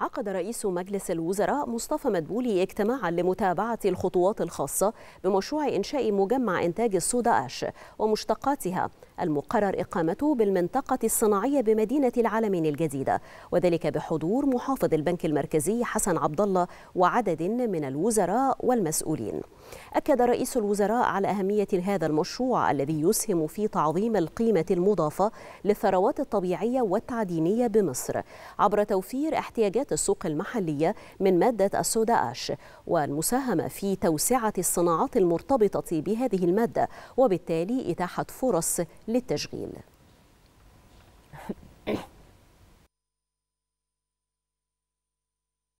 عقد رئيس مجلس الوزراء مصطفى مدبولي اجتماعا لمتابعة الخطوات الخاصة بمشروع إنشاء مجمع إنتاج الصودا أش ومشتقاتها المقرر إقامته بالمنطقة الصناعية بمدينة العالمين الجديدة وذلك بحضور محافظ البنك المركزي حسن عبد الله وعدد من الوزراء والمسؤولين أكد رئيس الوزراء على أهمية هذا المشروع الذي يسهم في تعظيم القيمة المضافة للثروات الطبيعية والتعدينية بمصر عبر توفير احتياجات احتياجات السوق المحلية من مادة اش والمساهمة في توسعة الصناعات المرتبطة بهذه المادة وبالتالي إتاحة فرص للتشغيل